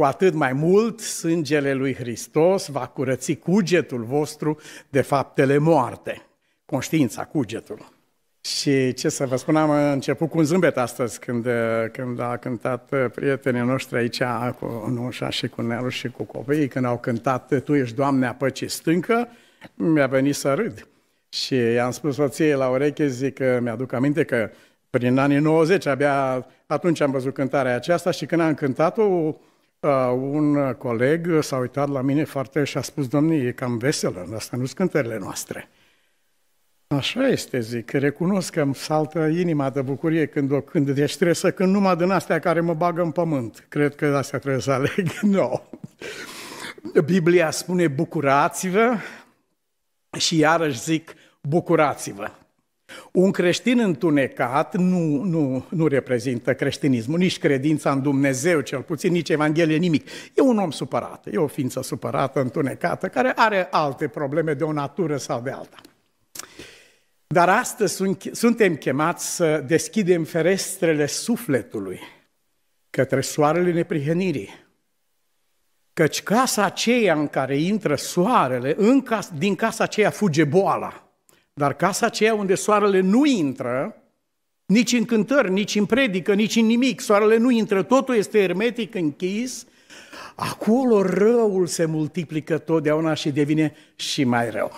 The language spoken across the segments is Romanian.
Cu atât mai mult, sângele lui Hristos va curăți cugetul vostru de faptele moarte. Conștiința, cugetul. Și ce să vă spun, am început cu un zâmbet astăzi când, uh, când a cântat uh, prietenii noștri aici cu Nușa și cu Nelu și cu copiii, când au cântat Tu ești Doamne a păcii stâncă, mi-a venit să râd. Și i-am spus soției la ureche, zic că uh, mi-aduc aminte că prin anii 90, abia atunci am văzut cântarea aceasta și când am cântat-o, Uh, un uh, coleg s-a uitat la mine foarte și a spus, domnule, e cam veselă, asta nu sunt cântările noastre. Așa este, zic, recunosc că îmi saltă inima de bucurie când o când deci trebuie să când numai din astea care mă bagă în pământ. Cred că astea trebuie să aleg. No. Biblia spune bucurați-vă și iarăși zic bucurați-vă. Un creștin întunecat nu, nu, nu reprezintă creștinismul, nici credința în Dumnezeu, cel puțin, nici Evanghelie, nimic. E un om supărat, e o ființă supărată, întunecată, care are alte probleme de o natură sau de alta. Dar astăzi suntem chemați să deschidem ferestrele sufletului către soarele neprihănirii. Căci casa aceea în care intră soarele, în cas, din casa aceea fuge boala – dar casa aceea unde soarele nu intră, nici în cântări, nici în predică, nici în nimic, soarele nu intră, totul este hermetic închis, acolo răul se multiplică totdeauna și devine și mai rău.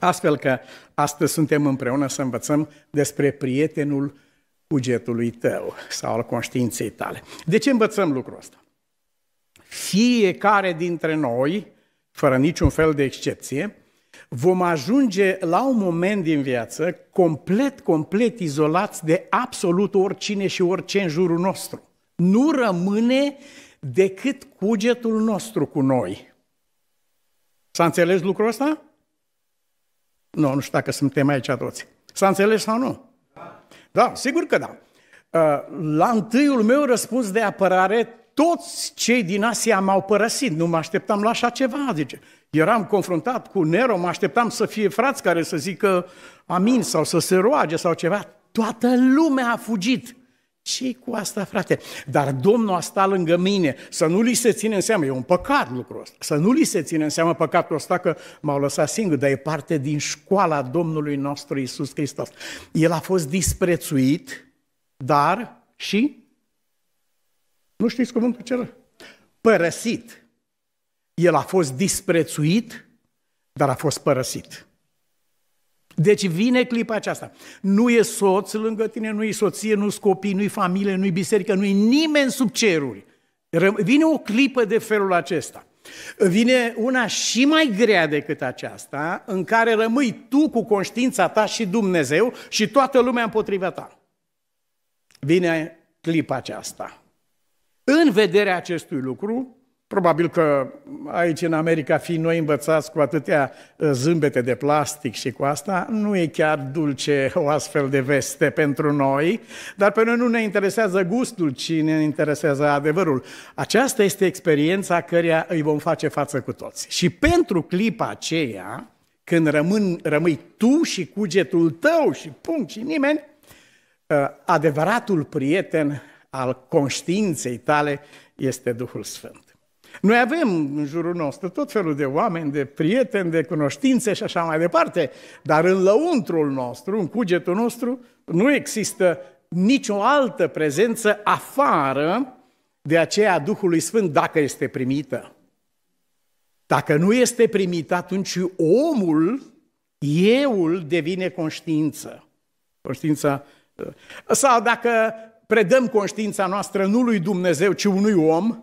Astfel că astăzi suntem împreună să învățăm despre prietenul cugetului tău sau al conștiinței tale. De ce învățăm lucrul ăsta? Fiecare dintre noi, fără niciun fel de excepție, vom ajunge la un moment din viață complet, complet izolați de absolut oricine și orice în jurul nostru. Nu rămâne decât cugetul nostru cu noi. S-a înțeles lucrul ăsta? Nu, nu știu dacă suntem aici toți. S-a înțeles sau nu? Da, sigur că da. Uh, la întâiul meu răspuns de apărare toți cei din Asia m-au părăsit, nu mă așteptam la așa ceva, zice. Eram confruntat cu Nero, mă așteptam să fie frați care să zică amin sau să se roage sau ceva. Toată lumea a fugit. ce cu asta, frate? Dar Domnul a stat lângă mine, să nu li se ține în seamă, e un păcat lucrul ăsta, să nu li se ține în seamă păcatul ăsta că m-au lăsat singur, dar e parte din școala Domnului nostru Isus Hristos. El a fost disprețuit, dar și nu știți cuvântul cel? Părăsit. El a fost disprețuit, dar a fost părăsit. Deci vine clipa aceasta. Nu e soț lângă tine, nu e soție, nu-i copii, nu-i familie, nu-i biserică, nu-i nimeni sub ceruri. Vine o clipă de felul acesta. Vine una și mai grea decât aceasta, în care rămâi tu cu conștiința ta și Dumnezeu și toată lumea împotriva ta. Vine clipa aceasta. În vederea acestui lucru, probabil că aici în America, fiind noi învățați cu atâtea ă, zâmbete de plastic și cu asta, nu e chiar dulce o astfel de veste pentru noi, dar pe noi nu ne interesează gustul, ci ne interesează adevărul. Aceasta este experiența căreia îi vom face față cu toți. Și pentru clipa aceea, când rămân, rămâi tu și cugetul tău și punct și nimeni, ă, adevăratul prieten al conștiinței tale este Duhul Sfânt. Noi avem în jurul nostru tot felul de oameni, de prieteni, de cunoștințe și așa mai departe, dar în lăuntrul nostru, în cugetul nostru, nu există nicio altă prezență afară de aceea Duhului Sfânt dacă este primită. Dacă nu este primită, atunci omul, euul, devine conștiință. Conștiința sau dacă predăm conștiința noastră nu lui Dumnezeu, ci unui om,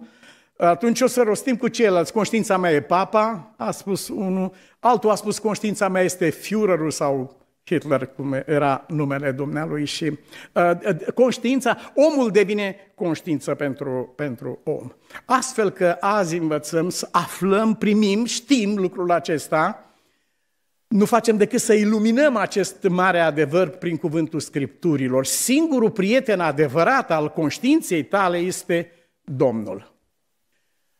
atunci o să rostim cu ceilalți. Conștiința mea e papa, a spus unul, altul a spus conștiința mea este Führerul sau Hitler, cum era numele dumnealui și uh, uh conștiința, omul devine conștiință pentru, pentru om. Astfel că azi învățăm să aflăm, primim, știm lucrul acesta, nu facem decât să iluminăm acest mare adevăr prin cuvântul Scripturilor. Singurul prieten adevărat al conștiinței tale este Domnul.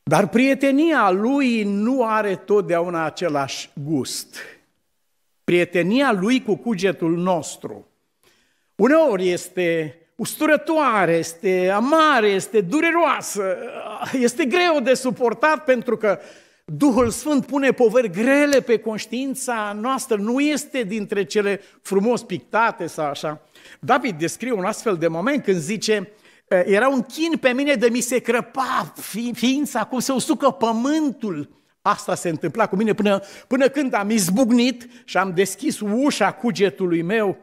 Dar prietenia lui nu are totdeauna același gust. Prietenia lui cu cugetul nostru. Uneori este usturătoare, este amare, este dureroasă, este greu de suportat pentru că uh, Duhul Sfânt pune poveri grele pe conștiința noastră, nu este dintre cele frumos pictate sau așa. David descrie un astfel de moment când zice, era un chin pe mine de mi se crăpa ființa, cum se usucă pământul. Asta se întâmpla cu mine până, până când am izbucnit și am deschis ușa cugetului meu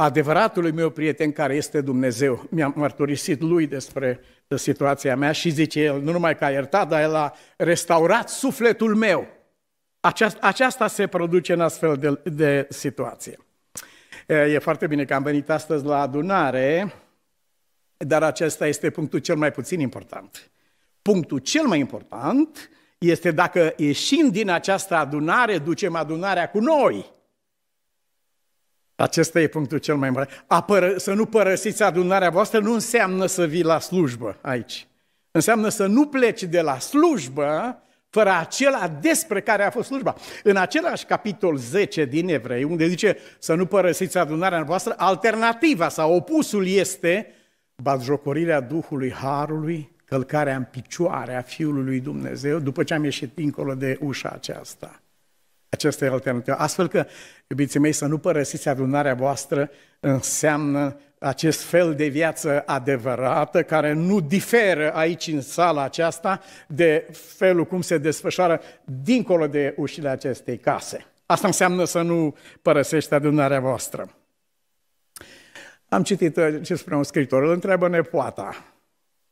adevăratului meu prieten care este Dumnezeu. Mi-am mărturisit lui despre situația mea și zice el, nu numai că a iertat, dar el a restaurat sufletul meu. Aceasta, aceasta se produce în astfel de, de situație. E foarte bine că am venit astăzi la adunare, dar acesta este punctul cel mai puțin important. Punctul cel mai important este dacă ieșim din această adunare, ducem adunarea cu noi – acesta e punctul cel mai mare. Apără, să nu părăsiți adunarea voastră nu înseamnă să vii la slujbă aici. Înseamnă să nu pleci de la slujbă fără acela despre care a fost slujba. În același capitol 10 din Evrei, unde zice să nu părăsiți adunarea voastră, alternativa sau opusul este batjocorirea Duhului Harului, călcarea în picioare a Fiului lui Dumnezeu, după ce am ieșit dincolo de ușa aceasta. Aceasta e alternativa. Astfel că Iubiții mei, să nu părăsiți adunarea voastră înseamnă acest fel de viață adevărată, care nu diferă aici în sala aceasta de felul cum se desfășoară dincolo de ușile acestei case. Asta înseamnă să nu părăsești adunarea voastră. Am citit uh, ce spune un scriitor, îl întreabă nepoata.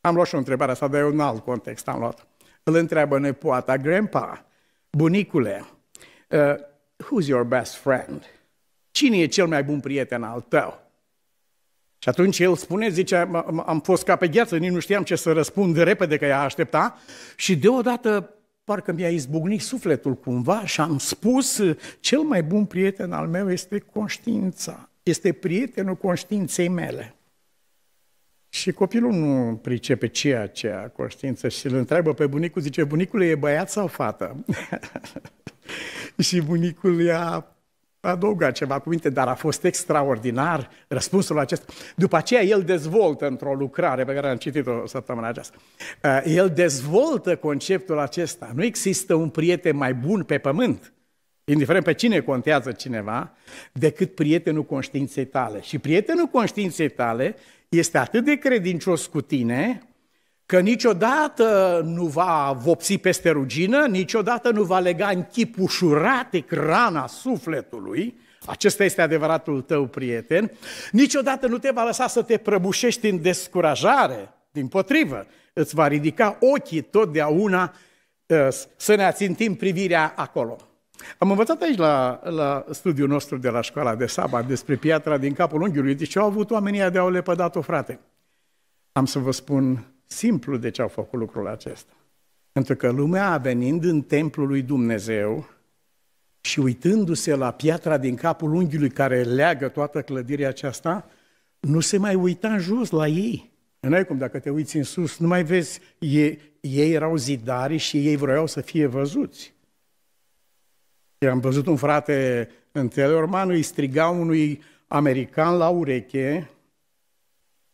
Am luat și o întrebare asta, dar e un alt context am luat. Îl întreabă nepoata, grandpa, bunicule, uh, who's your best friend? Cine e cel mai bun prieten al tău? Și atunci el spune, zice, am fost ca pe gheață, nici nu știam ce să răspund repede că ea aștepta și deodată parcă mi-a izbucnit sufletul cumva și am spus, cel mai bun prieten al meu este conștiința, este prietenul conștiinței mele. Și copilul nu pricepe ce a conștiință și îl întreabă pe bunicul, zice, bunicul e băiat sau fată? și bunicul i-a adăugat ceva cuvinte, dar a fost extraordinar răspunsul acesta. După aceea el dezvoltă într-o lucrare pe care am citit-o săptămâna aceasta. Uh, el dezvoltă conceptul acesta. Nu există un prieten mai bun pe pământ, indiferent pe cine contează cineva, decât prietenul conștiinței tale. Și prietenul conștiinței tale este atât de credincios cu tine că niciodată nu va vopsi peste rugină, niciodată nu va lega în chip ușuratic rana sufletului, acesta este adevăratul tău prieten, niciodată nu te va lăsa să te prăbușești în descurajare, din potrivă, îți va ridica ochii totdeauna uh, să ne ațintim privirea acolo. Am învățat aici la, la studiul nostru de la școala de sabat despre piatra din capul unghiului. Deci au avut oamenii de au lepădat-o, frate. Am să vă spun simplu de ce au făcut lucrul acesta. Pentru că lumea, venind în templul lui Dumnezeu și uitându-se la piatra din capul unghiului care leagă toată clădirea aceasta, nu se mai uita în jos la ei. Nu cum dacă te uiți în sus, nu mai vezi, ei, ei erau zidari și ei vroiau să fie văzuți. Am văzut un frate în Teleorman, îi striga unui american la ureche,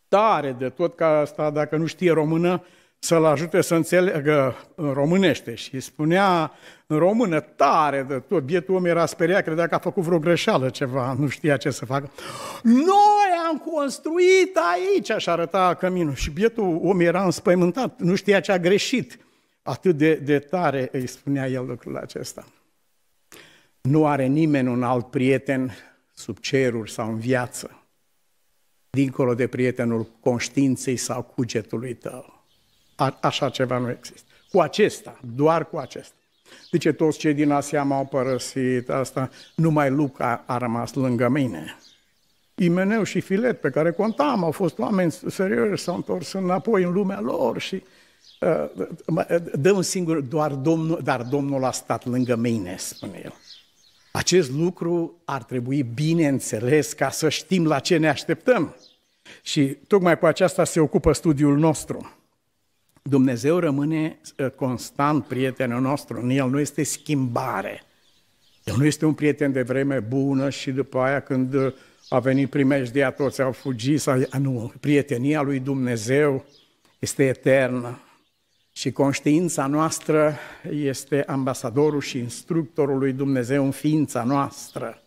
tare de tot ca asta, dacă nu știe română, să-l ajute să înțeleagă în uh, românește. Și spunea în română tare de tot. Bietul om era speriat, credea că a făcut vreo greșeală ceva, nu știa ce să facă. Noi am construit aici, așa arăta căminul. Și bietul om era înspăimântat, nu știa ce a greșit. Atât de, de tare îi spunea el lucrul acesta. Nu are nimeni un alt prieten sub ceruri sau în viață, dincolo de prietenul conștiinței sau cugetului tău. A, așa ceva nu există. Cu acesta, doar cu acesta. Deci toți cei din Asia m-au părăsit, asta, numai Luca a rămas lângă mine. Imeneu și Filet, pe care contam, au fost oameni serioși, s-au întors înapoi în lumea lor și uh, dă un singur, doar Domnul, dar Domnul a stat lângă mine, spune el. Acest lucru ar trebui bineînțeles ca să știm la ce ne așteptăm. Și tocmai cu aceasta se ocupă studiul nostru. Dumnezeu rămâne ă, constant prietenul nostru, în El nu este schimbare. El nu este un prieten de vreme bună și după aia când ă, a venit primejdia, toți au fugit, sau, nu, prietenia lui Dumnezeu este eternă. Și conștiința noastră este ambasadorul și instructorul lui Dumnezeu în ființa noastră.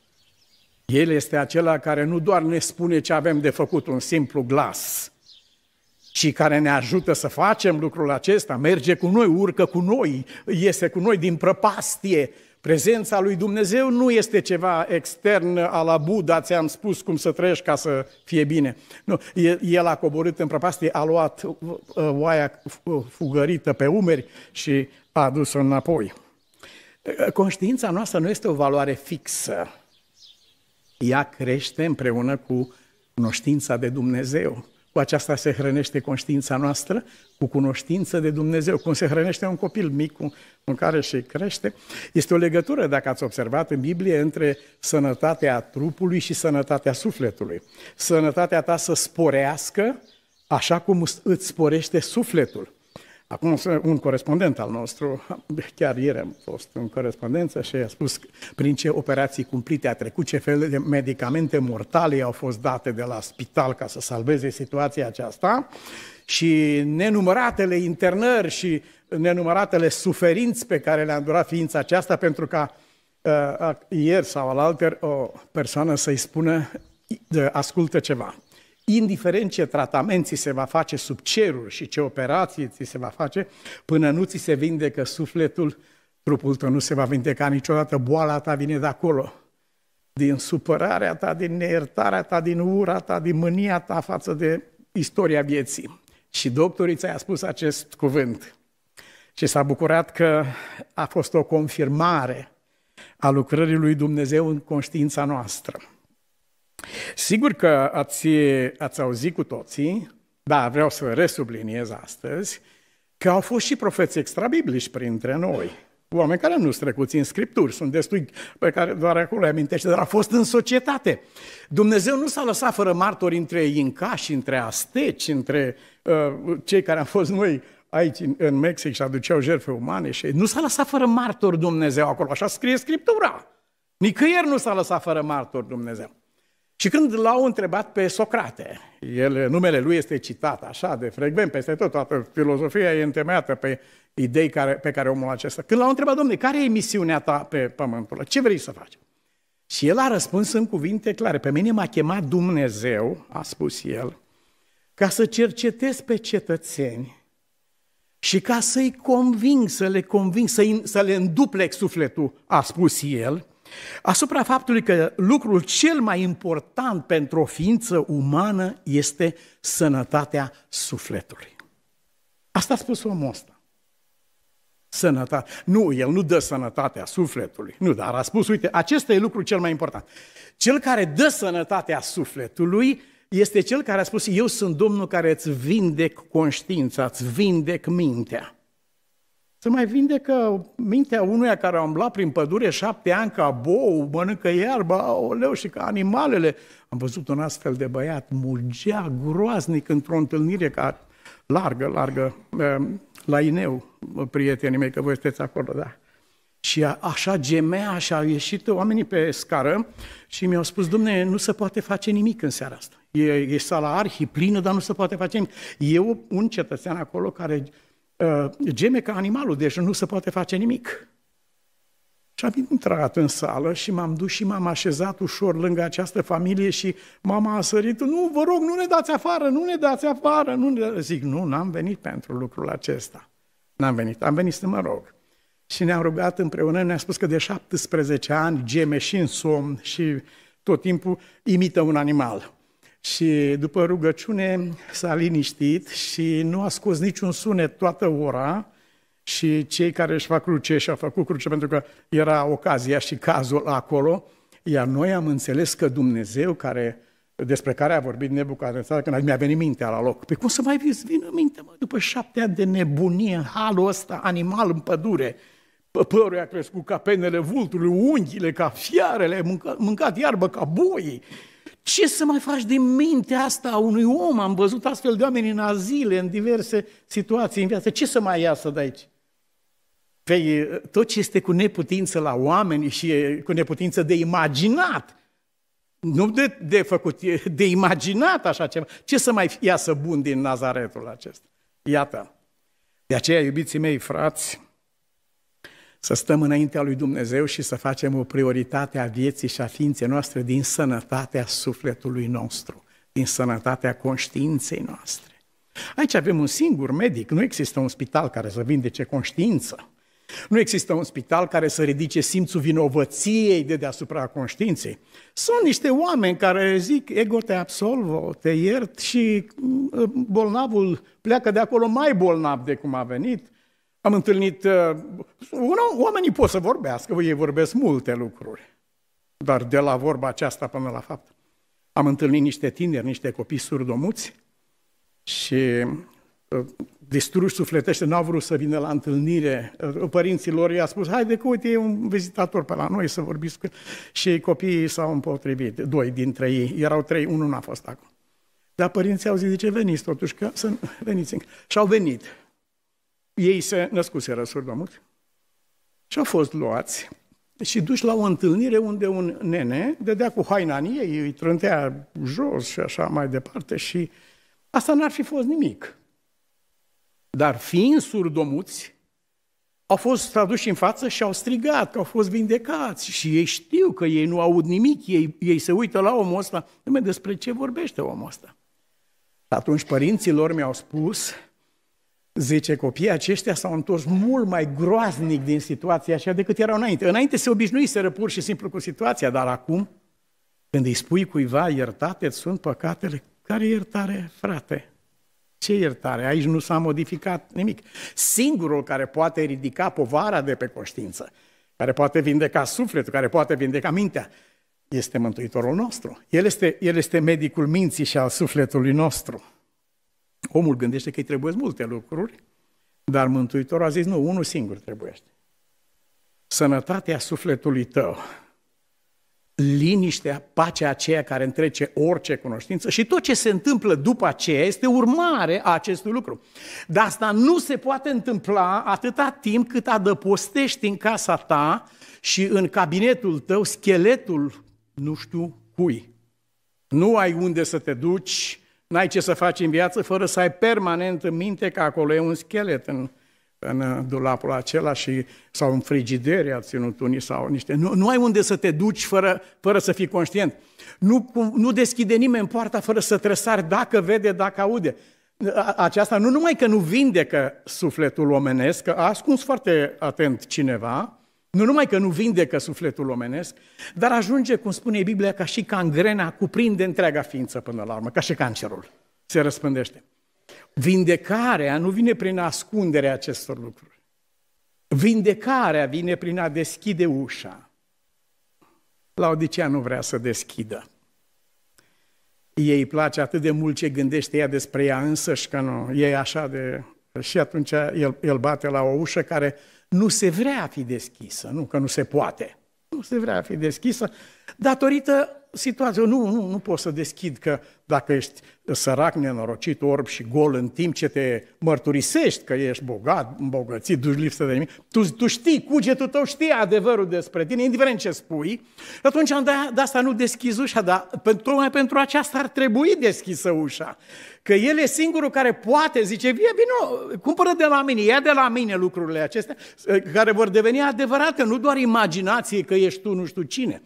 El este acela care nu doar ne spune ce avem de făcut, un simplu glas, și care ne ajută să facem lucrul acesta, merge cu noi, urcă cu noi, iese cu noi din prăpastie, Prezența lui Dumnezeu nu este ceva extern a la Buddha, ți-am spus cum să trăiești ca să fie bine. Nu, el a coborât în prăpastie, a luat uh, uh, oaia uh, fugărită pe umeri și a adus-o înapoi. Conștiința noastră nu este o valoare fixă. Ea crește împreună cu cunoștința de Dumnezeu. Cu aceasta se hrănește conștiința noastră, cu cunoștință de Dumnezeu, cum se hrănește un copil mic cu care și crește. Este o legătură, dacă ați observat în Biblie, între sănătatea trupului și sănătatea sufletului. Sănătatea ta să sporească așa cum îți sporește sufletul. Acum un corespondent al nostru, chiar ieri am fost în corespondență și a spus prin ce operații cumplite a trecut, ce fel de medicamente mortale au fost date de la spital ca să salveze situația aceasta și nenumăratele internări și nenumăratele suferinți pe care le-a îndurat ființa aceasta pentru ca uh, ieri sau alalter o persoană să-i spună ascultă ceva indiferent ce tratament ți se va face sub cerul și ce operație ți se va face, până nu ți se vindecă sufletul, trupul tău nu se va vindeca niciodată, boala ta vine de acolo. Din supărarea ta, din neiertarea ta, din ura ta, din mânia ta față de istoria vieții. Și doctorii ți-a spus acest cuvânt. Și s-a bucurat că a fost o confirmare a lucrării lui Dumnezeu în conștiința noastră. Sigur că ați, ați auzit cu toții, dar vreau să resubliniez astăzi, că au fost și profeți extrabiblici printre noi. Oameni care nu sunt trecuți în Scripturi, sunt destui pe care doar acolo le amintește, dar a fost în societate. Dumnezeu nu s-a lăsat fără martori între incași, între asteci, între uh, cei care am fost noi aici în, în Mexic și aduceau jertfe umane și nu s-a lăsat fără martori Dumnezeu acolo, așa scrie Scriptura. Nicăieri nu s-a lăsat fără martori Dumnezeu. Și când l-au întrebat pe Socrate, el, numele lui este citat așa de frecvent peste tot, toată filozofia e întemeiată pe idei care, pe care omul acesta. Când l-au întrebat, domnule, care e misiunea ta pe pământul Ce vrei să faci? Și el a răspuns în cuvinte clare, pe mine m-a chemat Dumnezeu, a spus el, ca să cercetez pe cetățeni și ca să-i conving, să le conving, să, le înduplex sufletul, a spus el, asupra faptului că lucrul cel mai important pentru o ființă umană este sănătatea sufletului. Asta a spus omul ăsta. Sănătate. Nu, el nu dă sănătatea sufletului. Nu, dar a spus, uite, acesta e lucrul cel mai important. Cel care dă sănătatea sufletului este cel care a spus, eu sunt Domnul care îți vindec conștiința, îți vindec mintea. Să mai vindecă mintea unuia care a umblat prin pădure șapte ani ca bou, mănâncă iarba, leu și ca animalele. Am văzut un astfel de băiat, mulgea groaznic într-o întâlnire ca largă, largă, ehm, la Ineu, prietenii mei, că voi sunteți acolo, da. Și a, așa gemea și au ieșit oamenii pe scară și mi-au spus, domne, nu se poate face nimic în seara asta. E, e sala arhi plină, dar nu se poate face nimic. Eu, un cetățean acolo care Uh, geme ca animalul, deci nu se poate face nimic. Și am intrat în sală și m-am dus și m-am așezat ușor lângă această familie și mama a sărit, nu, vă rog, nu ne dați afară, nu ne dați afară, nu ne dați... Zic, nu, n-am venit pentru lucrul acesta. N-am venit, am venit să mă rog. Și ne-am rugat împreună, ne-a spus că de 17 ani geme și în somn și tot timpul imită un animal. Și după rugăciune s-a liniștit și nu a scos niciun sunet toată ora și cei care își fac cruce și au făcut cruce pentru că era ocazia și cazul acolo, iar noi am înțeles că Dumnezeu care despre care a vorbit Nebucadnețar, când mi-a venit mintea la loc. Pe păi cum să mai vină minte, mă, după șapte ani de nebunie, halul ăsta, animal în pădure, părul a crescut ca penele vultului, unghiile ca fiarele, mâncat iarbă ca boii, ce să mai faci de mintea asta a unui om? Am văzut astfel de oameni în azile, în diverse situații în viață. Ce să mai iasă de aici? Păi tot ce este cu neputință la oameni și cu neputință de imaginat, nu de, de făcut, de imaginat așa ceva, ce să mai iasă bun din Nazaretul acesta? Iată. De aceea, iubiții mei, frați, să stăm înaintea lui Dumnezeu și să facem o prioritate a vieții și a ființei noastre din sănătatea sufletului nostru, din sănătatea conștiinței noastre. Aici avem un singur medic, nu există un spital care să vindece conștiință. Nu există un spital care să ridice simțul vinovăției de deasupra conștiinței. Sunt niște oameni care zic, ego te absolvă, te iert și mm, bolnavul pleacă de acolo mai bolnav de cum a venit, am întâlnit, uh, una, oamenii pot să vorbească, ei vorbesc multe lucruri, dar de la vorba aceasta până la fapt. Am întâlnit niște tineri, niște copii surdomuți și uh, distruși sufletește, n-au vrut să vină la întâlnire. Uh, Părinților i-a spus, haide că uite, e un vizitator pe la noi să vorbiți cu... Și copiii s-au împotrivit, doi dintre ei, erau trei, unul n-a fost acolo. Dar părinții au zis, zice, veniți totuși, că să veniți. Și au venit ei se născuseră surdomuți și au fost luați și duși la o întâlnire unde un nene dădea cu haina în ei, îi trântea jos și așa mai departe și asta n-ar fi fost nimic. Dar fiind surdomuți, au fost traduși în față și au strigat că au fost vindecați și ei știu că ei nu aud nimic, ei, ei se uită la omul ăsta, despre ce vorbește omul ăsta. Atunci părinții lor mi-au spus Zice, copiii aceștia s-au întors mult mai groaznic din situația aceea decât erau înainte. Înainte se obișnuiseră pur și simplu cu situația, dar acum, când îi spui cuiva, iertate sunt păcatele, care iertare, frate? Ce iertare? Aici nu s-a modificat nimic. Singurul care poate ridica povara de pe conștiință, care poate vindeca sufletul, care poate vindeca mintea, este Mântuitorul nostru. El este, el este medicul minții și al sufletului nostru. Omul gândește că îi trebuie multe lucruri, dar Mântuitorul a zis, nu, unul singur trebuie. Sănătatea sufletului tău, liniștea, pacea aceea care întrece orice cunoștință și tot ce se întâmplă după aceea este urmare a acestui lucru. Dar asta nu se poate întâmpla atâta timp cât adăpostești în casa ta și în cabinetul tău scheletul nu știu cui. Nu ai unde să te duci, N-ai ce să faci în viață fără să ai permanent în minte că acolo e un schelet în, în uh, dulapul acela și, sau în frigideri a ținut unii sau niște... Nu, nu ai unde să te duci fără, fără să fii conștient. Nu, nu deschide nimeni poarta fără să trăsari dacă vede, dacă aude. Aceasta nu numai că nu vindecă sufletul omenesc, că a ascuns foarte atent cineva, nu numai că nu vindecă sufletul omenesc, dar ajunge, cum spune Biblia, ca și cangrena, cuprinde întreaga ființă până la urmă, ca și cancerul. Se răspândește. Vindecarea nu vine prin ascunderea acestor lucruri. Vindecarea vine prin a deschide ușa. La Odicea nu vrea să deschidă. Ei îi place atât de mult ce gândește ea despre ea însăși, că nu, e așa de... Și atunci el, el bate la o ușă care nu se vrea a fi deschisă, nu că nu se poate. Nu se vrea a fi deschisă datorită situației. Nu, nu, nu pot să deschid că dacă ești sărac, nenorocit, orb și gol în timp ce te mărturisești că ești bogat, îmbogățit, duci lipsă de nimic, tu, tu știi, cugetul tău știe adevărul despre tine, indiferent ce spui, atunci de, de asta nu deschizi ușa, dar tocmai pentru aceasta ar trebui deschisă ușa. Că el e singurul care poate, zice, vie, vine cumpără de la mine, ia de la mine lucrurile acestea, care vor deveni adevărate, nu doar imaginație că ești tu nu știu cine.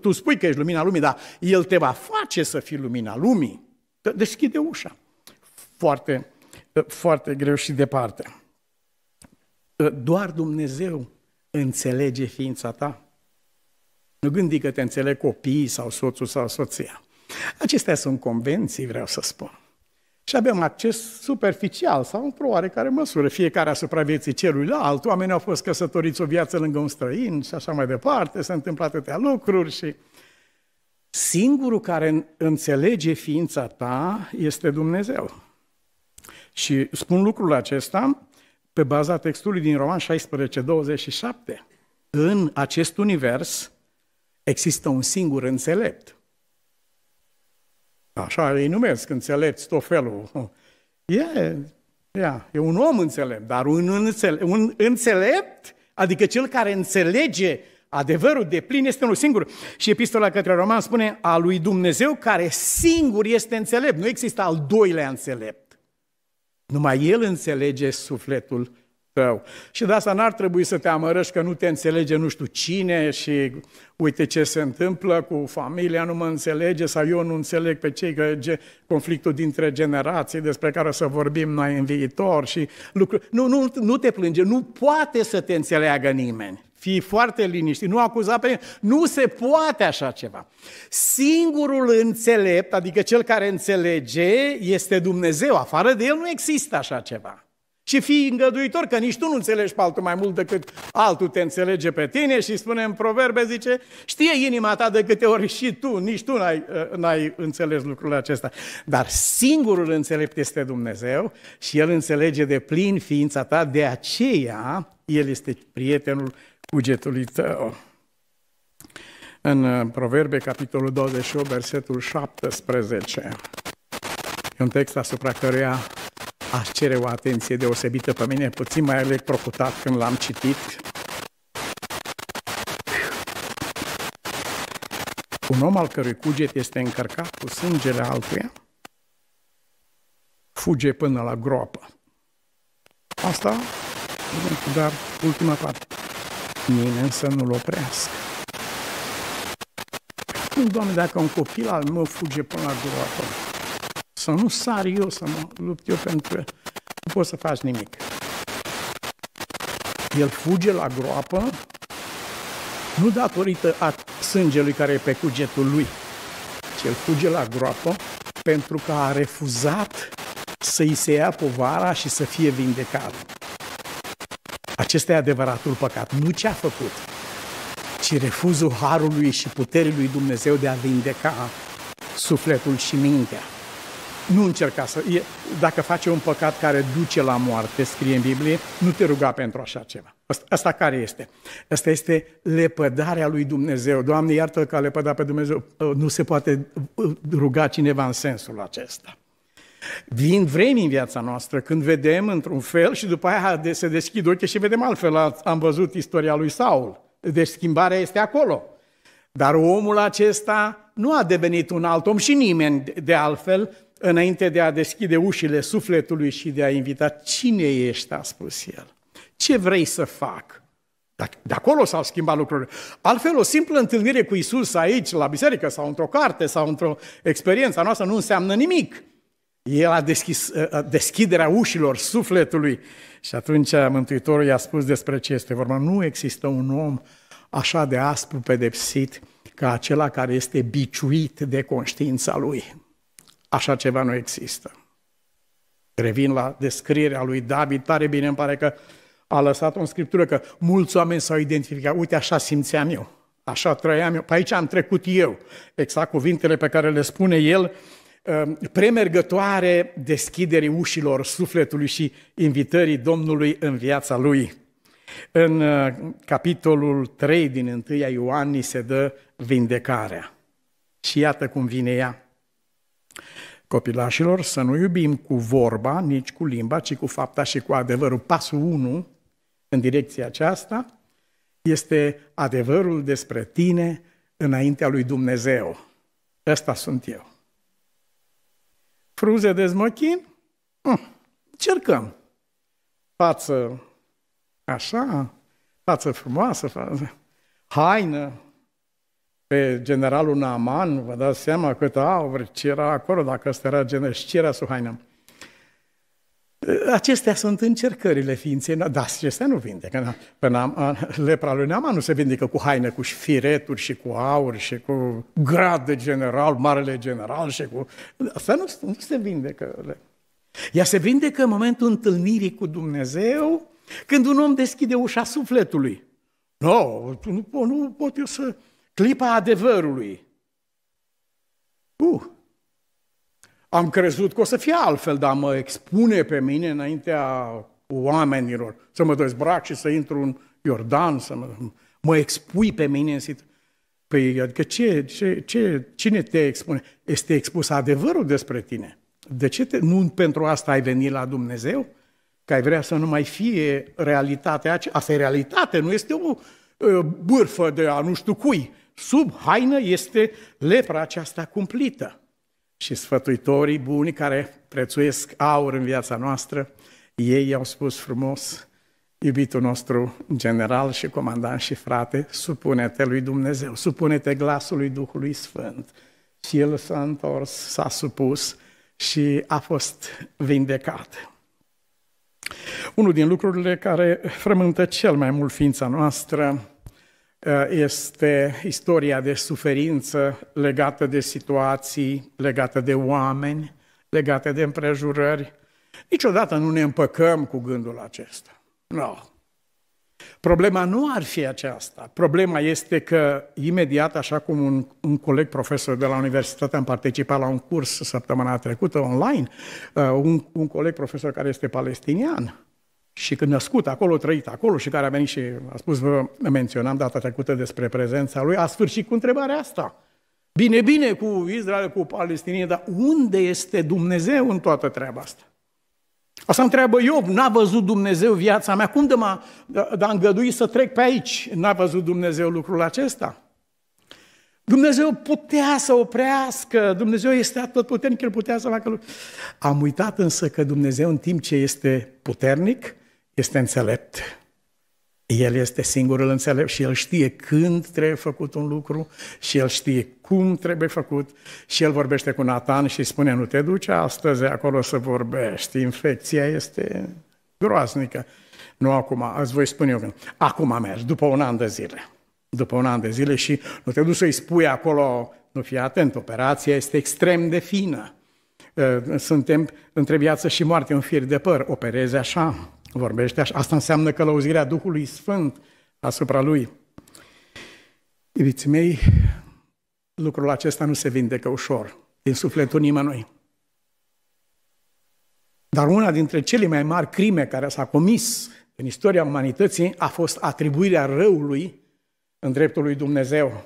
Tu spui că ești lumina lumii, dar el te va face să fii lumina lumina lumii, deschide ușa. Foarte, foarte greu și departe. Ă, doar Dumnezeu înțelege ființa ta. Nu gândi că te înțeleg copiii sau soțul sau soția. Acestea sunt convenții, vreau să spun. Și avem acces superficial sau într-o oarecare măsură, fiecare asupra vieții celuilalt, oamenii au fost căsătoriți o viață lângă un străin și așa mai departe, se întâmplă atâtea lucruri și Singurul care înțelege ființa ta este Dumnezeu. Și spun lucrul acesta pe baza textului din Roman 16, 27. În acest univers există un singur înțelept. Așa îi numesc înțelepți tot felul. E, e, e un om înțelept, dar un, înțelept, un înțelept, adică cel care înțelege Adevărul de plin este unul singur. Și epistola către roman spune a lui Dumnezeu care singur este înțelept. Nu există al doilea înțelept. Numai El înțelege sufletul tău. Și de asta n-ar trebui să te amărăști că nu te înțelege nu știu cine și uite ce se întâmplă cu familia, nu mă înțelege sau eu nu înțeleg pe cei că ge, conflictul dintre generații despre care o să vorbim noi în viitor și lucruri. Nu, nu, nu te plânge, nu poate să te înțeleagă nimeni. Fii foarte liniștit, nu acuza pe nimeni. Nu se poate așa ceva. Singurul înțelept, adică cel care înțelege, este Dumnezeu. Afară de el nu există așa ceva. Și fii îngăduitor, că nici tu nu înțelegi pe altul mai mult decât altul te înțelege pe tine și spune în proverbe, zice, știe inima ta de câte ori și tu, nici tu n-ai, uh, n-ai înțeles lucrurile acestea. Dar singurul înțelept este Dumnezeu și El înțelege de plin ființa ta, de aceea El este prietenul cugetului tău. În uh, Proverbe, capitolul 28, versetul 17. E un text asupra căruia aș cere o atenție deosebită pe mine, puțin mai electrocutat când l-am citit. Un om al cărui cuget este încărcat cu sângele altuia, fuge până la groapă. Asta, dar ultima parte nimeni să nu-l oprească. Nu, Doamne, dacă un copil al meu fuge până la groapă, să nu sar eu, să mă lupt eu pentru el, nu poți să faci nimic. El fuge la groapă, nu datorită a sângelui care e pe cugetul lui, ci el fuge la groapă pentru că a refuzat să-i se ia povara și să fie vindecat. Acesta e adevăratul păcat, nu ce a făcut, ci refuzul harului și puterii lui Dumnezeu de a vindeca sufletul și mintea. Nu încerca să... E, dacă face un păcat care duce la moarte, scrie în Biblie, nu te ruga pentru așa ceva. Asta, asta care este? Asta este lepădarea lui Dumnezeu. Doamne, iartă că a lepădat pe Dumnezeu. Ă, nu se poate ă, ruga cineva în sensul acesta. Vin vremi în viața noastră când vedem într-un fel și după aia se deschid ochii și vedem altfel. Am văzut istoria lui Saul. Deci schimbarea este acolo. Dar omul acesta nu a devenit un alt om și nimeni de altfel înainte de a deschide ușile sufletului și de a invita cine ești, a spus el. Ce vrei să fac? De acolo s-au schimbat lucrurile. Altfel, o simplă întâlnire cu Isus aici, la biserică, sau într-o carte, sau într-o experiență noastră, nu înseamnă nimic. El a deschis ă, ă, deschiderea ușilor sufletului și atunci Mântuitorul i-a spus despre ce este vorba. Nu există un om așa de aspru pedepsit ca acela care este biciuit de conștiința lui. Așa ceva nu există. Revin la descrierea lui David, tare bine îmi pare că a lăsat-o Scriptură, că mulți oameni s-au identificat, uite așa simțeam eu, așa trăiam eu, pe aici am trecut eu. Exact cuvintele pe care le spune el Um, premergătoare deschiderii ușilor sufletului și invitării Domnului în viața lui. În uh, capitolul 3 din 1 Ioan ni se dă vindecarea. Și iată cum vine ea. Copilașilor, să nu iubim cu vorba, nici cu limba, ci cu fapta și cu adevărul. Pasul 1 în direcția aceasta este adevărul despre tine înaintea lui Dumnezeu. Ăsta sunt eu. Frunze de smochin? Hm, mm, cercăm. Față așa, față frumoasă, față, haină. Pe generalul Naaman, vă dați seama cât au, ce era acolo, dacă ăsta era general, și ce era sub haină. Acestea sunt încercările ființei, dar acestea nu vindecă. Până am, lepra lui Neama nu se vindecă cu haine, cu șfireturi și cu aur și cu grad de general, marele general și cu... Asta nu, nu se vindecă. Ea se vindecă în momentul întâlnirii cu Dumnezeu, când un om deschide ușa sufletului. No, nu, nu pot eu să... Clipa adevărului. Uh, am crezut că o să fie altfel, dar mă expune pe mine înaintea oamenilor să mă dezbrac și să intru în Iordan, să mă, mă expui pe mine în situație. Păi, adică ce, ce, ce, cine te expune? Este expus adevărul despre tine. De ce te, nu pentru asta ai venit la Dumnezeu? Că ai vrea să nu mai fie realitatea aceea. Asta e realitate, nu este o ă, bârfă de a nu știu cui. Sub haină este lepra aceasta cumplită și sfătuitorii buni care prețuiesc aur în viața noastră, ei i-au spus frumos, iubitul nostru general și comandant și frate, supune-te lui Dumnezeu, supune-te glasului Duhului Sfânt. Și el s-a întors, s-a supus și a fost vindecat. Unul din lucrurile care frământă cel mai mult ființa noastră Eh, este istoria de suferință legată de situații, legată de oameni, legată de împrejurări. Niciodată nu ne împăcăm cu gândul acesta. Nu. No. Problema nu ar fi aceasta. Problema este că imediat, așa cum un, un coleg profesor de la universitate, am participat la un curs săptămâna trecută online, eh, un, un coleg profesor care este palestinian, și când născut acolo, trăit acolo și care a venit și a spus, vă menționam data trecută despre prezența lui, a sfârșit cu întrebarea asta. Bine, bine cu Israel, cu Palestinie, dar unde este Dumnezeu în toată treaba asta? Asta întreabă Iov, n-a văzut Dumnezeu viața mea, cum de m-a de îngăduit să trec pe aici? N-a văzut Dumnezeu lucrul acesta? Dumnezeu putea să oprească, Dumnezeu este atât puternic, El putea să facă lucruri. Am uitat însă că Dumnezeu în timp ce este puternic, este înțelept. El este singurul înțelept și el știe când trebuie făcut un lucru și el știe cum trebuie făcut și el vorbește cu Nathan și spune nu te duce astăzi acolo să vorbești, infecția este groaznică. Nu acum, îți voi spune eu când. Acum mergi, după un an de zile. După un an de zile și nu te duci să-i spui acolo, nu fii atent, operația este extrem de fină. Suntem între viață și moarte, un fir de păr, operezi așa vorbește așa. Asta înseamnă călăuzirea Duhului Sfânt asupra lui. Iubiți mei, lucrul acesta nu se vindecă ușor din sufletul nimănui. Dar una dintre cele mai mari crime care s-a comis în istoria umanității a fost atribuirea răului în dreptul lui Dumnezeu.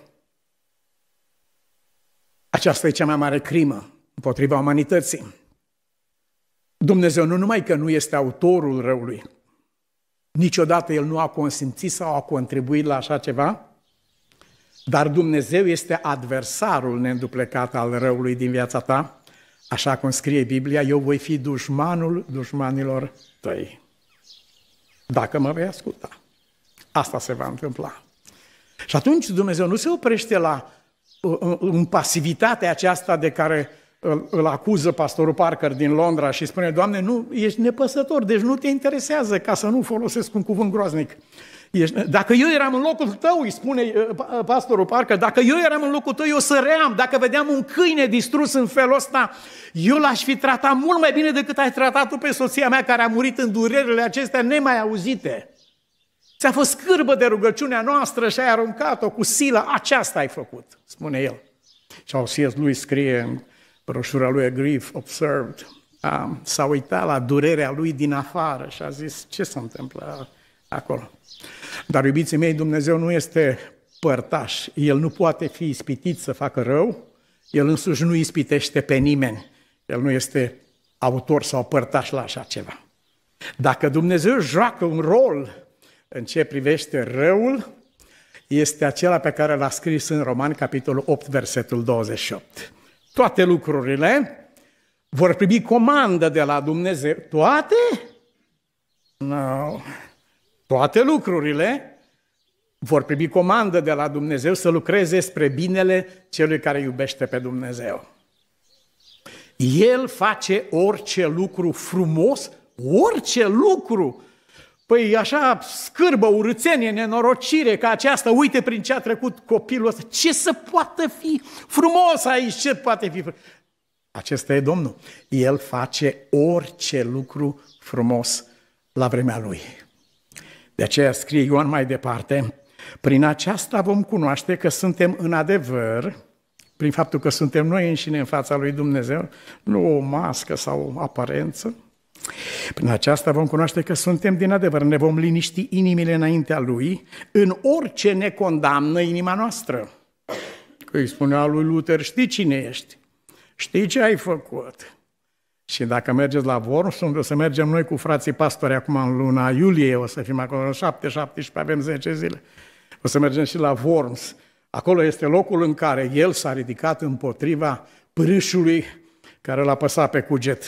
Aceasta e cea mai mare crimă împotriva umanității. Dumnezeu nu numai că nu este autorul răului, niciodată El nu a consimțit sau a contribuit la așa ceva, dar Dumnezeu este adversarul neînduplecat al răului din viața ta, așa cum scrie Biblia, eu voi fi dușmanul dușmanilor tăi. Dacă mă vei asculta. Asta se va întâmpla. Și atunci Dumnezeu nu se oprește la uh, uh, în pasivitatea aceasta de care îl, îl acuză pastorul Parker din Londra și spune, Doamne, nu, ești nepăsător, deci nu te interesează, ca să nu folosesc un cuvânt groaznic. Ești, dacă eu eram în locul tău, îi spune uh, uh, pastorul Parker, dacă eu eram în locul tău, eu săream, dacă vedeam un câine distrus în felul ăsta, eu l-aș fi tratat mult mai bine decât ai tratat tu pe soția mea care a murit în durerile acestea nemai auzite. Ți-a fost scârbă de rugăciunea noastră și ai aruncat-o cu silă, aceasta ai făcut, spune el. Și C.S. lui scrie Broșura lui Grief, Observed, a, s-a uitat la durerea lui din afară și a zis ce se întâmplă acolo. Dar, iubiții mei, Dumnezeu nu este părtaș. El nu poate fi ispitit să facă rău, el însuși nu ispitește pe nimeni. El nu este autor sau părtaș la așa ceva. Dacă Dumnezeu joacă un rol în ce privește răul, este acela pe care l-a scris în Roman, capitolul 8, versetul 28 toate lucrurile, vor primi comandă de la Dumnezeu. Toate? No. Toate lucrurile vor primi comandă de la Dumnezeu să lucreze spre binele celui care iubește pe Dumnezeu. El face orice lucru frumos, orice lucru Păi așa scârbă, urâțenie, nenorocire ca aceasta, uite prin ce a trecut copilul ăsta. Ce să poată fi frumos aici, ce poate fi frumos? Acesta e Domnul. El face orice lucru frumos la vremea lui. De aceea scrie Ioan mai departe, prin aceasta vom cunoaște că suntem în adevăr, prin faptul că suntem noi înșine în fața lui Dumnezeu, nu o mască sau o aparență, prin aceasta vom cunoaște că suntem din adevăr, ne vom liniști inimile înaintea Lui în orice ne condamnă inima noastră. Că îi spunea lui Luther, știi cine ești, știi ce ai făcut. Și dacă mergeți la Vorms, unde o să mergem noi cu frații pastori acum în luna iulie, o să fim acolo în 7, 17, avem 10 zile, o să mergem și la Vorms. Acolo este locul în care el s-a ridicat împotriva pârâșului care l-a păsat pe cuget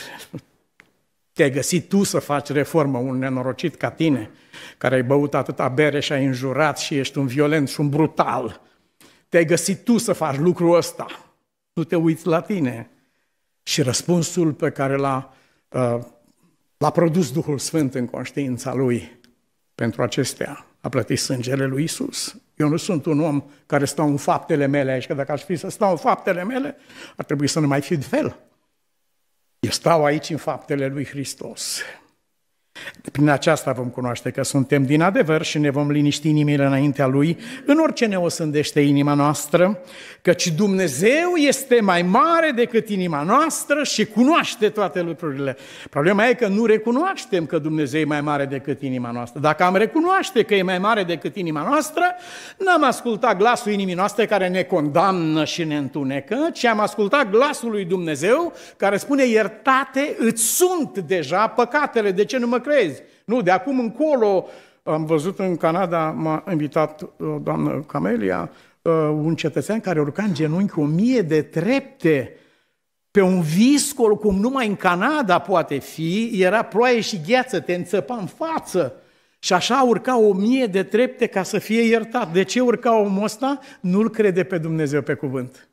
te-ai găsit tu să faci reformă, un nenorocit ca tine, care ai băut atâta bere și ai înjurat și ești un violent și un brutal. Te-ai găsit tu să faci lucrul ăsta. Nu te uiți la tine. Și răspunsul pe care l-a, uh, l-a produs Duhul Sfânt în conștiința lui pentru acestea a plătit sângele lui Isus. Eu nu sunt un om care stau în faptele mele aici, că dacă aș fi să stau în faptele mele, ar trebui să nu mai fi de fel. Eu stau aici în faptele lui Hristos. Prin aceasta vom cunoaște că suntem din adevăr și ne vom liniști inimile înaintea Lui, în orice ne osândește inima noastră, căci Dumnezeu este mai mare decât inima noastră și cunoaște toate lucrurile. Problema e că nu recunoaștem că Dumnezeu e mai mare decât inima noastră. Dacă am recunoaște că e mai mare decât inima noastră, n-am ascultat glasul inimii noastre care ne condamnă și ne întunecă, ci am ascultat glasul lui Dumnezeu care spune iertate, îți sunt deja păcatele, de ce nu mă lucrezi. Nu, de acum încolo, am văzut în Canada, m-a invitat uh, doamnă Camelia, uh, un cetățean care urca în genunchi o mie de trepte pe un viscol cum numai în Canada poate fi, era ploaie și gheață, te înțăpa în față. Și așa urca o mie de trepte ca să fie iertat. De ce urca omul ăsta? Nu-l crede pe Dumnezeu pe cuvânt.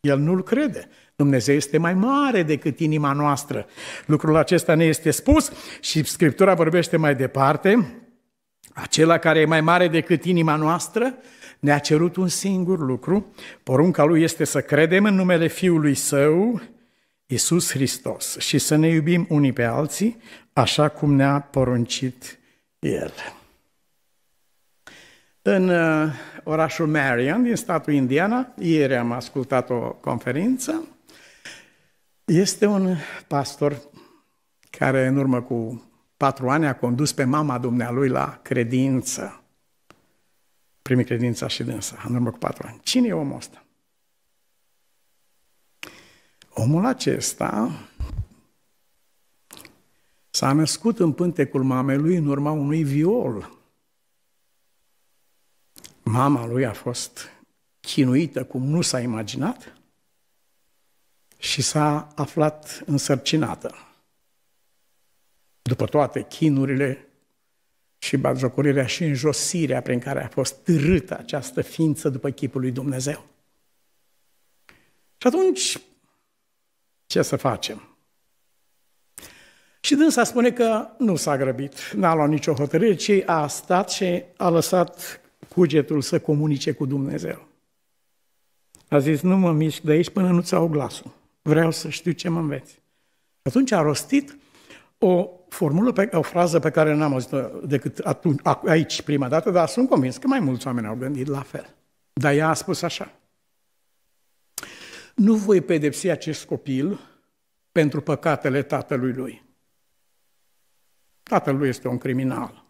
El nu-l crede. Dumnezeu este mai mare decât inima noastră. Lucrul acesta ne este spus și Scriptura vorbește mai departe. Acela care e mai mare decât inima noastră ne-a cerut un singur lucru. Porunca lui este să credem în numele Fiului Său, Isus Hristos, și să ne iubim unii pe alții, așa cum ne-a poruncit El. În uh, orașul Marion, din statul Indiana, ieri am ascultat o conferință este un pastor care în urmă cu patru ani a condus pe mama dumnealui la credință. Primi credința și dânsa, în urmă cu patru ani. Cine e omul ăsta? Omul acesta s-a născut în pântecul mamei lui în urma unui viol. Mama lui a fost chinuită cum nu s-a imaginat și s-a aflat însărcinată. După toate chinurile și bagiocorirea și înjosirea prin care a fost târâtă această ființă după chipul lui Dumnezeu. Și atunci, ce să facem? Și dânsa spune că nu s-a grăbit, n-a luat nicio hotărâre, ci a stat și a lăsat cugetul să comunice cu Dumnezeu. A zis, nu mă mișc de aici până nu-ți au glasul vreau să știu ce mă înveți. Atunci a rostit o formulă, pe, o frază pe care n-am auzit decât atunci, aici prima dată, dar sunt convins că mai mulți oameni au gândit la fel. Dar ea a spus așa. Nu voi pedepsi acest copil pentru păcatele tatălui lui. Tatăl lui este un criminal.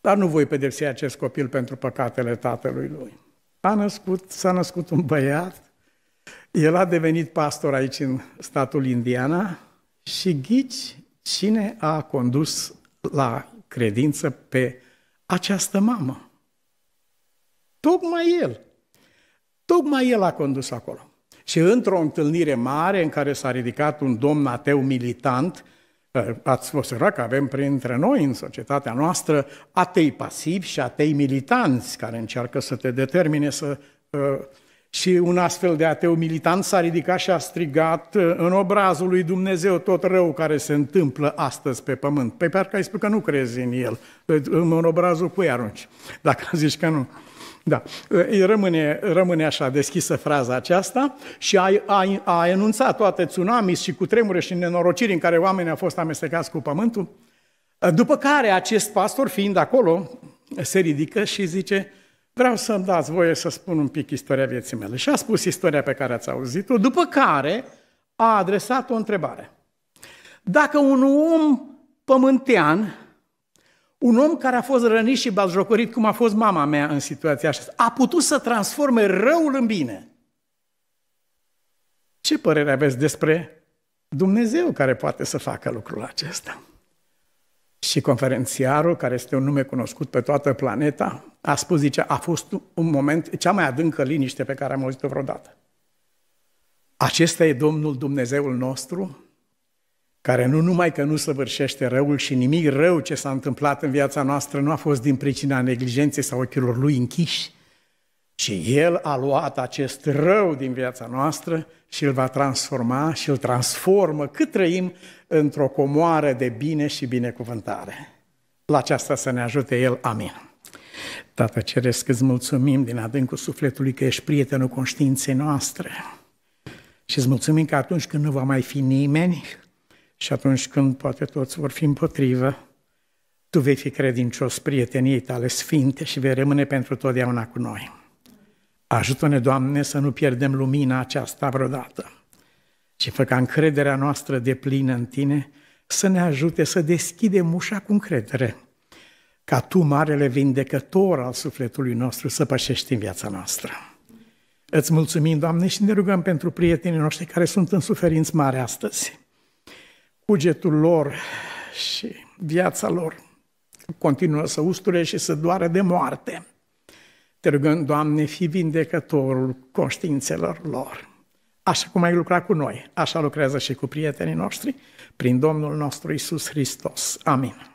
Dar nu voi pedepsi acest copil pentru păcatele tatălui lui. A născut, s-a născut un băiat el a devenit pastor aici în statul Indiana și ghici cine a condus la credință pe această mamă. Tocmai el. Tocmai el a condus acolo. Și într-o întâlnire mare în care s-a ridicat un domn ateu militant, eh, ați fost că avem printre noi în societatea noastră atei pasivi și atei militanți care încearcă să te determine să eh, și un astfel de ateu militant s-a ridicat și a strigat în obrazul lui Dumnezeu tot rău care se întâmplă astăzi pe pământ. Pe păi parcă ai spus că nu crezi în el, păi, în obrazul cui arunci, dacă zici că nu. Da. Rămâne, rămâne așa deschisă fraza aceasta și a, a, a enunțat toate tsunamis și cu tremure și nenorociri în care oamenii au fost amestecați cu pământul. După care acest pastor, fiind acolo, se ridică și zice, vreau să-mi dați voie să spun un pic istoria vieții mele. Și a spus istoria pe care ați auzit-o, după care a adresat o întrebare. Dacă un om pământean, un om care a fost rănit și baljocorit, cum a fost mama mea în situația așa, a putut să transforme răul în bine, ce părere aveți despre Dumnezeu care poate să facă lucrul acesta? Și conferențiarul, care este un nume cunoscut pe toată planeta, a spus, zice, a fost un moment, cea mai adâncă liniște pe care am auzit-o vreodată. Acesta e Domnul Dumnezeul nostru, care nu numai că nu săvârșește răul și nimic rău ce s-a întâmplat în viața noastră nu a fost din pricina neglijenței sau ochilor lui închiși, și El a luat acest rău din viața noastră și îl va transforma și îl transformă cât trăim într-o comoară de bine și binecuvântare. La aceasta să ne ajute El. Amin. Tată Ceresc, îți mulțumim din adâncul sufletului că ești prietenul conștiinței noastre. Și îți mulțumim că atunci când nu va mai fi nimeni și atunci când poate toți vor fi împotrivă, tu vei fi credincios prieteniei tale sfinte și vei rămâne pentru totdeauna cu noi. Ajută-ne, Doamne, să nu pierdem lumina aceasta vreodată, ci fă ca încrederea noastră de plină în Tine să ne ajute să deschidem ușa cu încredere, ca Tu, Marele Vindecător al sufletului nostru, să pășești în viața noastră. Îți mulțumim, Doamne, și ne rugăm pentru prietenii noștri care sunt în suferință mare astăzi. Cugetul lor și viața lor continuă să usture și să doare de moarte – te rugăm, Doamne, fi vindecătorul conștiințelor lor. Așa cum ai lucrat cu noi, așa lucrează și cu prietenii noștri, prin Domnul nostru Isus Hristos. Amin.